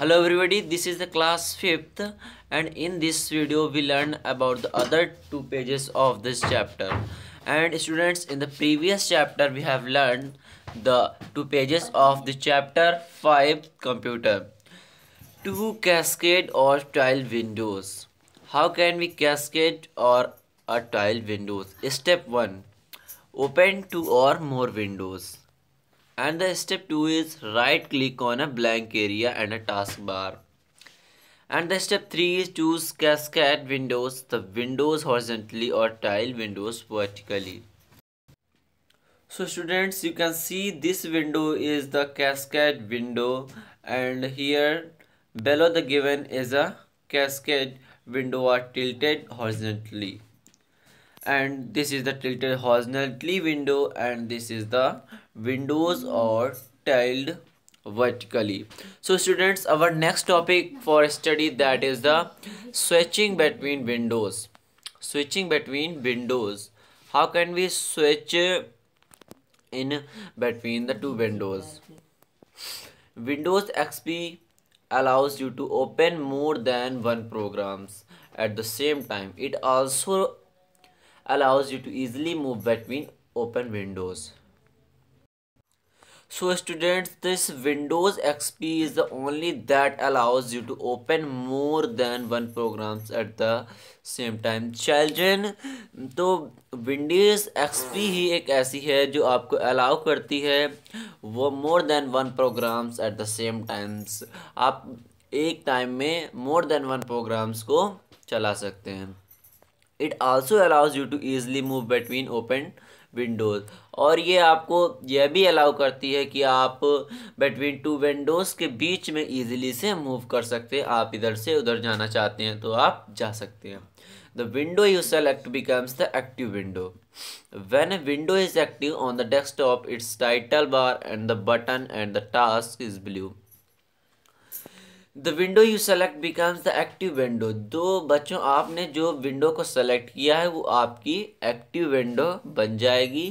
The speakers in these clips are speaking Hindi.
hello everybody this is the class 5th and in this video we learn about the other two pages of this chapter and students in the previous chapter we have learned the two pages of the chapter 5 computer Two cascade or tile windows how can we cascade or a tile windows step 1 open two or more windows and the step 2 is right click on a blank area and a taskbar and the step 3 is choose cascade windows the windows horizontally or tile windows vertically so students you can see this window is the cascade window and here below the given is a cascade window are tilted horizontally and this is the tilted horizontally window and this is the windows are tiled vertically so students our next topic for study that is the switching between windows switching between windows how can we switch in between the two windows windows xp allows you to open more than one programs at the same time it also allows you to easily move between open windows so students this windows xp is the only that allows you to open more than one programs at the same time चैलजन तो विंडोज एक्स पी ही एक ऐसी है जो आपको अलाउ करती है वो more than one programs at the same times आप एक टाइम में मोर देन वन प्रोग्राम्स को चला सकते हैं it also allows you to easily move between open windows और ये आपको यह भी अलाउ करती है कि आप बिटवीन टू विंडोज़ के बीच में ईजिली से मूव कर सकते हैं आप इधर से उधर जाना चाहते हैं तो आप जा सकते हैं the window you select becomes the active window when window is active on the desktop its title bar and the button and the task is blue the window you select becomes the active window दो बच्चों आपने जो विंडो को सेलेक्ट किया है वो आपकी एक्टिव विंडो बन जाएगी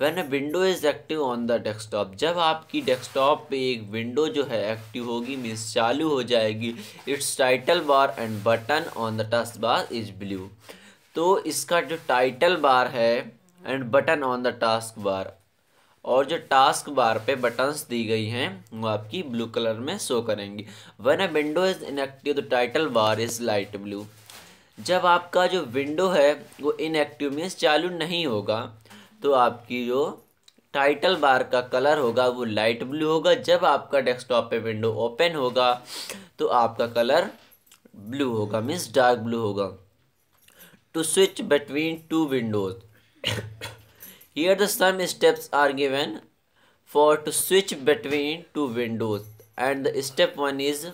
when a window is active on the desktop जब आपकी डेस्कटॉप पे एक विंडो जो है एक्टिव होगी मीन्स चालू हो जाएगी its title bar and button on the task bar is blue तो इसका जो टाइटल बार है and button on the task bar और जो टास्क बार पे बटन्स दी गई हैं वो आपकी ब्लू कलर में शो करेंगी when a window is inactive the title bar is light blue जब आपका जो विंडो है वो इनएक्टिव मीन्स चालू नहीं होगा तो आपकी जो टाइटल बार का कलर होगा वो लाइट ब्लू होगा जब आपका डेस्कटॉप पे विंडो ओपन होगा तो आपका कलर ब्लू होगा मीन्स डार्क ब्लू होगा to switch between two windows Here the some steps are given for to switch between two windows and the step one is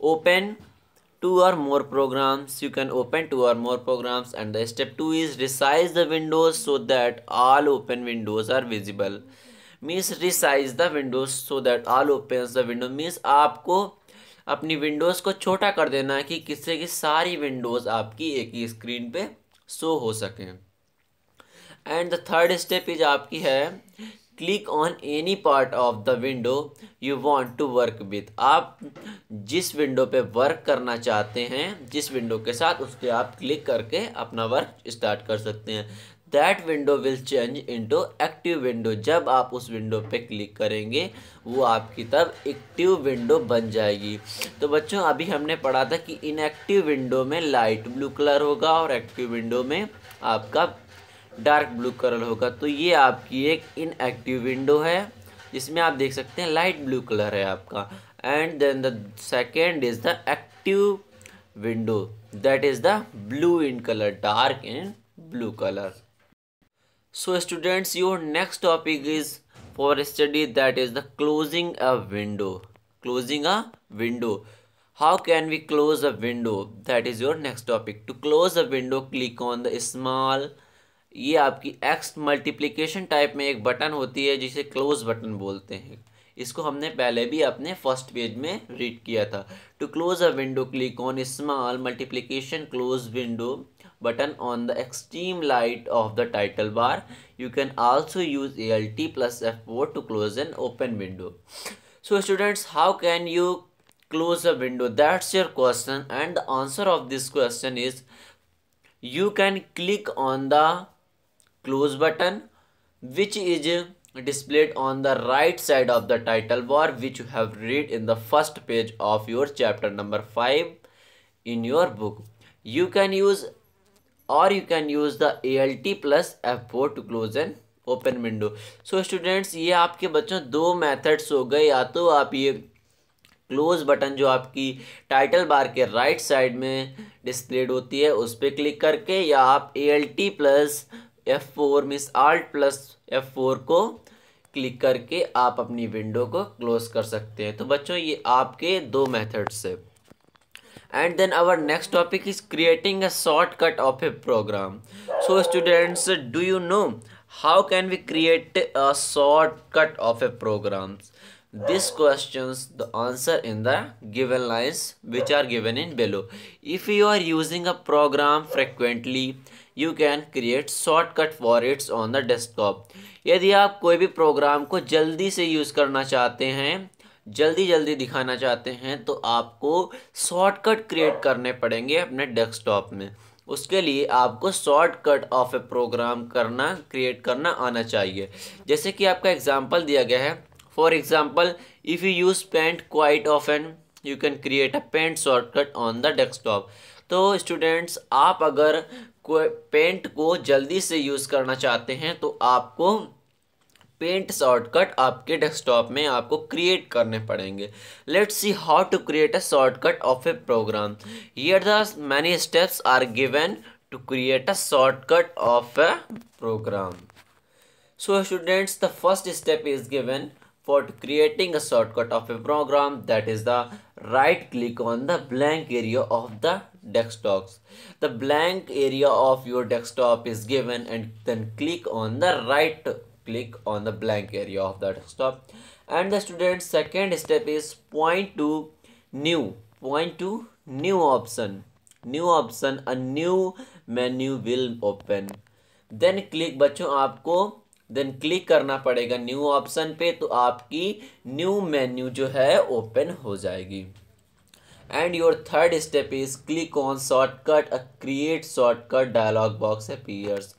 open two or more programs you can open two or more programs and the step two is resize the windows so that all open windows are visible means resize the windows so that all opens the window means aapko अपनी विंडोज़ को छोटा कर देना है कि किससे कि सारी विंडोज़ आपकी एक ही स्क्रीन पे शो हो सकें and the third step is आपकी है click on any part of the window you want to work with आप जिस विंडो पे वर्क करना चाहते हैं जिस विंडो के साथ उस पर आप क्लिक करके अपना वर्क स्टार्ट कर सकते हैं that window will change into active window जब आप उस विंडो पे क्लिक करेंगे वो आपकी तब एक्टिव विंडो बन जाएगी तो बच्चों अभी हमने पढ़ा था कि इनएक्टिव विंडो में लाइट ब्लू कलर होगा और एक्टिव विंडो में आपका डार्क ब्लू कलर होगा तो ये आपकी एक इनएक्टिव विंडो है जिसमें आप देख सकते हैं लाइट ब्लू कलर है आपका and then the second is the active window that is the blue in colour dark in blue colour so students your next topic is for study that is the closing a window closing a window how can we close a window that is your next topic to close a window click on the small ये आपकी एक्स मल्टीप्लिकेशन टाइप में एक बटन होती है जिसे क्लोज बटन बोलते हैं इसको हमने पहले भी अपने फर्स्ट पेज में रीड किया था to close a window click on small multiplication close window button on the extreme light of the title bar you can also use A L T plus F four to close an open window so students how can you close a window that's your question and the answer of this question is you can click on the close button which is displayed on the right side of the title bar which you have read in the first page of your chapter number five in your book you can use और you can use the A L T plus F four to close an open window so students ये आपके बच्चों दो मैथड्स हो गए या तो आप ये क्लोज बटन जो आपकी टाइटल बार के राइट साइड में डिस्प्लेड होती है उस पर क्लिक करके या आप A L T plus F four means alt plus F four को क्लिक करके आप अपनी विंडो को क्लोज कर सकते हैं तो बच्चों ये आपके दो मेथड्स है and then our next topic is creating a shortcut of a program so students do you know how can we create a shortcut of a program this question the answer in the given lines which are given in below if you are using a program frequently you can create shortcut for its on the desktop यदि आप कोई भी प्रोग्राम को जल्दी से यूज़ करना चाहते हैं जल्दी जल्दी दिखाना चाहते हैं तो आपको शॉर्टकट क्रिएट करने पड़ेंगे अपने डेस्कटॉप में उसके लिए आपको शॉर्टकट ऑफ ए प्रोग्राम करना क्रिएट करना आना चाहिए जैसे कि आपका एग्जाम्पल दिया गया है for example if you use paint quite of an you can create a paint shortcut on the desktop तो स्टूडेंट्स आप अगर को पेंट को जल्दी से यूज़ करना चाहते हैं तो आपको पेंट शॉर्टकट आपके डेस्कटॉप में आपको क्रिएट करने पड़ेंगे let's see how to create a shortcut of a program here the many steps are given to create a shortcut of a program so students the first step is given for creating a shortcut of a program that is the right click on the blank area of the desktops. The blank area of your desktop is given and then click on the right click on the blank area of the desktop. And the student second step is point to new, point to new option. New option, a new menu will open. Then click बच्चों आपको then click करना पड़ेगा new option पे तो आपकी new menu जो है open हो जाएगी and your third step is click on shortcut a create shortcut dialog box appears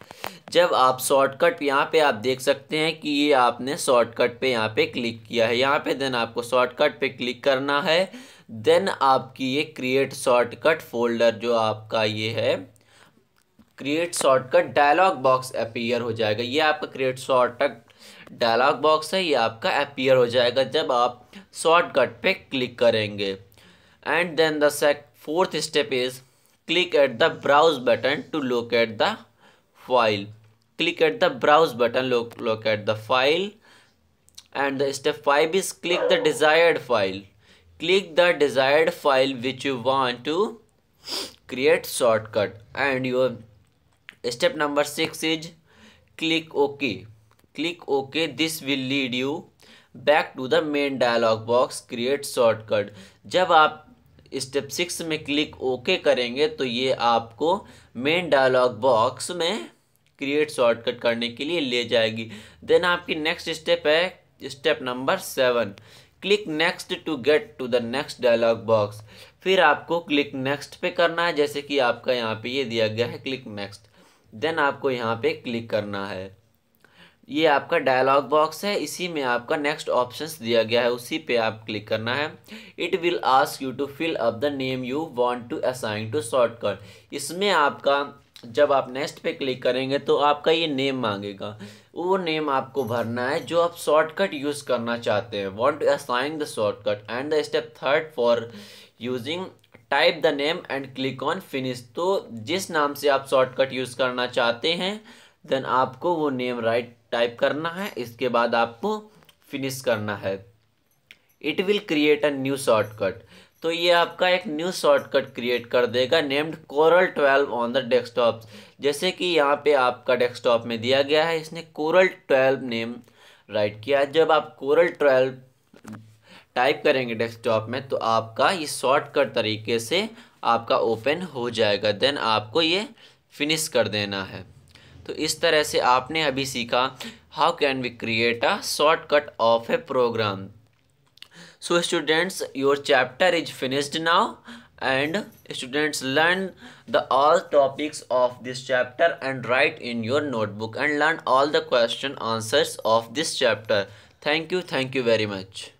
जब आप शॉर्टकट यहाँ पे आप देख सकते हैं कि ये आपने शॉर्टकट पे यहाँ पे क्लिक किया है यहाँ पे देन आपको शॉर्टकट पे क्लिक करना है देन आपकी ये क्रिएट शॉर्टकट फोल्डर जो आपका ये है create shortcut dialog box appear हो जाएगा ये आपका क्रिएट शॉर्टकट डायलॉग बॉक्स है ये आपका अपीयर हो जाएगा जब आप शॉर्टकट पे क्लिक करेंगे and then the fourth step is click at the browse button to locate the file click at the browse button lo locate the file and the step 5 is click the desired file click the desired file which you want to create shortcut and your step number 6 is click ok click ok this will lead you back to the main dialog box create shortcut जब आप स्टेप सिक्स में क्लिक ओके करेंगे तो ये आपको मेन डायलॉग बॉक्स में क्रिएट शॉर्टकट करने के लिए ले जाएगी देन आपकी नेक्स्ट स्टेप है step number seven click next to get to the next dialog box फिर आपको क्लिक नेक्स्ट पे करना है जैसे कि आपका यहाँ पे ये दिया गया है क्लिक नेक्स्ट देन आपको यहाँ पे क्लिक करना है ये आपका डायलॉग बॉक्स है इसी में आपका नेक्स्ट ऑप्शंस दिया गया है उसी पे आप क्लिक करना है it will ask you to fill up the name you want to assign to shortcut इसमें आपका जब आप नेक्स्ट पे क्लिक करेंगे तो आपका ये नेम मांगेगा वो नेम आपको भरना है जो आप शॉर्टकट यूज़ करना चाहते हैं want to assign the shortcut and the step third for using type the name and click on finish तो जिस नाम से आप शॉर्टकट यूज़ करना चाहते हैं देन आपको वो नेम राइट टाइप करना है इसके बाद आपको फिनिश करना है it will create a new shortcut तो ये आपका एक न्यू शॉर्टकट क्रिएट कर देगा named Corel twelve on the desktop जैसे कि यहाँ पे आपका डेस्कटॉप में दिया गया है इसने कोरल ट्वेल्व नेम राइट किया जब आप कोरल ट्वेल्व टाइप करेंगे डेस्कटॉप में तो आपका ये शॉर्टकट तरीके से आपका ओपन हो जाएगा देन आपको ये फिनिश कर देना है तो इस तरह से आपने अभी सीखा how can we create a shortcut of a program so students your chapter is finished now and students learn the all topics of this chapter and write in your notebook and learn all the question answers of this chapter thank you thank you very much